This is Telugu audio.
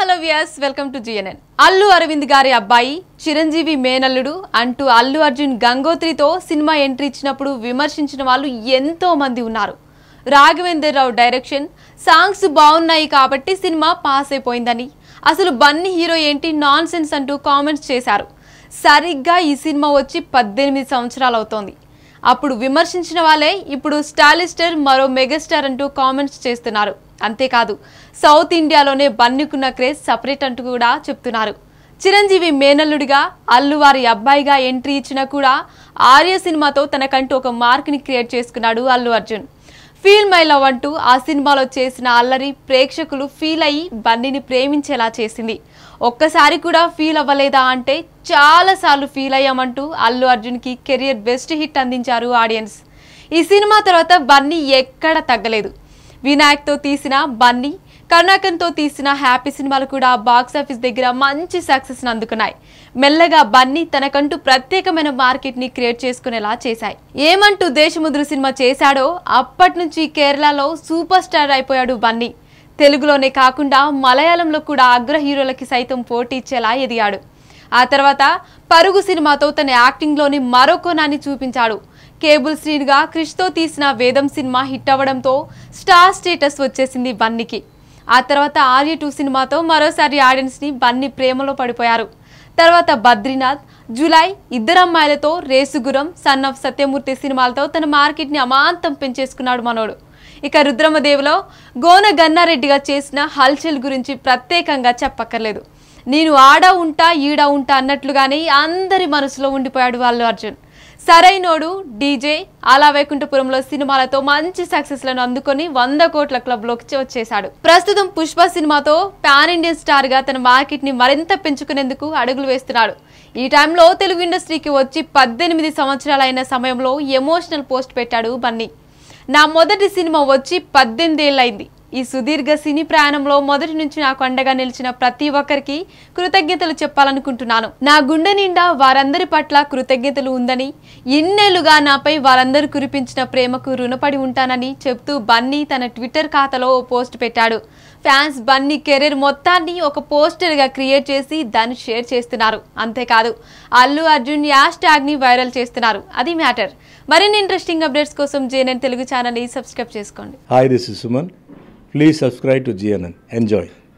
హలో వ్యాస్ welcome to GNN Allu Aravind గారి అబ్బాయి చిరంజీవి మేనల్లుడు అంటూ అల్లు అర్జున్ గంగోత్రితో సినిమా ఎంట్రీ ఇచ్చినప్పుడు విమర్శించిన వాళ్ళు ఎంతో మంది ఉన్నారు రాఘవేందర్ రావు డైరెక్షన్ సాంగ్స్ బాగున్నాయి కాబట్టి సినిమా పాస్ అయిపోయిందని అసలు బన్నీ హీరో ఏంటి నాన్ సెన్స్ అంటూ కామెంట్స్ చేశారు సరిగ్గా ఈ సినిమా వచ్చి పద్దెనిమిది సంవత్సరాలు అవుతోంది అప్పుడు విమర్శించిన వాళ్ళే ఇప్పుడు స్టాలిస్టర్ మరో మెగాస్టార్ అంటూ కామెంట్స్ చేస్తున్నారు అంతేకాదు సౌత్ ఇండియాలోనే బన్నుకున్న క్రేజ్ సపరేట్ అంటూ కూడా చెప్తున్నారు చిరంజీవి మేనల్లుడిగా అల్లువారి అబ్బాయిగా ఎంట్రీ ఇచ్చినా కూడా ఆర్య సినిమాతో తనకంటూ ఒక మార్క్ని క్రియేట్ చేసుకున్నాడు Allu Arjun feel my love అంటూ ఆ సినిమాలో చేసిన అల్లరి ప్రేక్షకులు ఫీల్ అయ్యి బన్నీని ప్రేమించేలా చేసింది ఒక్కసారి కూడా ఫీల్ అవ్వలేదా అంటే చాలాసార్లు ఫీల్ అయ్యామంటూ అల్లు అర్జున్కి కెరియర్ బెస్ట్ హిట్ అందించారు ఆడియన్స్ ఈ సినిమా తర్వాత బన్నీ ఎక్కడ తగ్గలేదు వినాయక్తో తీసిన బన్నీ కర్ణాకన్తో తీసిన హ్యాపీ సినిమాలు కూడా బాక్సాఫీస్ దగ్గర మంచి సక్సెస్ అందుకున్నాయి మెల్లగా బన్నీ తనకంటూ ప్రత్యేకమైన మార్కెట్ని క్రియేట్ చేసుకునేలా చేశాయి ఏమంటూ దేశముద్రు సినిమా చేశాడో అప్పటి నుంచి కేరళలో సూపర్ స్టార్ అయిపోయాడు బన్నీ తెలుగులోనే కాకుండా మలయాళంలో కూడా అగ్ర హీరోలకి సైతం పోటీ ఇచ్చేలా ఎదిగాడు ఆ తర్వాత పరుగు సినిమాతో తన యాక్టింగ్లోని మరో కోణాన్ని చూపించాడు కేబుల్ శ్రీనిగా క్రిష్తో తీసిన వేదం సినిమా హిట్ అవ్వడంతో స్టార్ స్టేటస్ వచ్చేసింది బన్నీకి ఆ తర్వాత ఆర్య టూ సినిమాతో మరోసారి ఆడియన్స్ని బన్ని ప్రేమలో పడిపోయారు తర్వాత బద్రీనాథ్ ఇద్దరు ఇద్దరమ్మాయిలతో రేసుగురం సన్ ఆఫ్ సత్యమూర్తి సినిమాలతో తన మార్కెట్ని అమాంతం పెంచేసుకున్నాడు మనోడు ఇక రుద్రమదేవిలో గోన గన్నారెడ్డిగా చేసిన హల్చల్ గురించి ప్రత్యేకంగా చెప్పక్కర్లేదు నేను ఆడ ఉంటా ఈడ ఉంటా అన్నట్లుగానే అందరి మనసులో ఉండిపోయాడు వాళ్ళు అర్జున్ సరైనోడు డీజే అలా వైకుంఠపురంలో సినిమాలతో మంచి సక్సెస్ లను అందుకొని వంద కోట్ల క్లబ్ లోకి వచ్చేశాడు ప్రస్తుతం పుష్ప సినిమాతో పాన్ ఇండియన్ స్టార్ గా తన మార్కెట్ ని మరింత పెంచుకునేందుకు అడుగులు వేస్తున్నాడు ఈ టైంలో తెలుగు ఇండస్ట్రీకి వచ్చి పద్దెనిమిది సంవత్సరాలైన సమయంలో ఎమోషనల్ పోస్ట్ పెట్టాడు బన్నీ నా మొదటి సినిమా వచ్చి పద్దెనిమిది ఏళ్ళైంది ఈ సుదీర్ఘ సినీ ప్రయాణంలో మొదటి నుంచి నాకు అండగా నిలిచిన ప్రతి ఒక్కరికి కృతజ్ఞతలు చెప్పాలనుకుంటున్నాను నా గుండె నిండా వారందరి పట్ల కృతజ్ఞతలు ఉందని ఎన్నేళ్లుగా నాపై వారందరూ కురిపించిన ప్రేమకు రుణపడి ఉంటానని చెప్తూ బన్నీ తన ట్విట్టర్ ఖాతాలో ఓ పోస్ట్ పెట్టాడు ఫ్యాన్స్ బన్నీ కెరీర్ మొత్తాన్ని ఒక పోస్టర్గా క్రియేట్ చేసి దాన్ని షేర్ చేస్తున్నారు అంతేకాదు అల్లు అర్జున్ యాష్ ట్యాగ్ని వైరల్ చేస్తున్నారు అది మ్యాటర్ మరిన్ని ఇంట్రెస్టింగ్ అప్డేట్స్ కోసం జేనెన్ తెలుగు ఛానల్ని సబ్స్క్రైబ్ చేసుకోండి hi this Suman Please subscribe to GNN. Enjoy.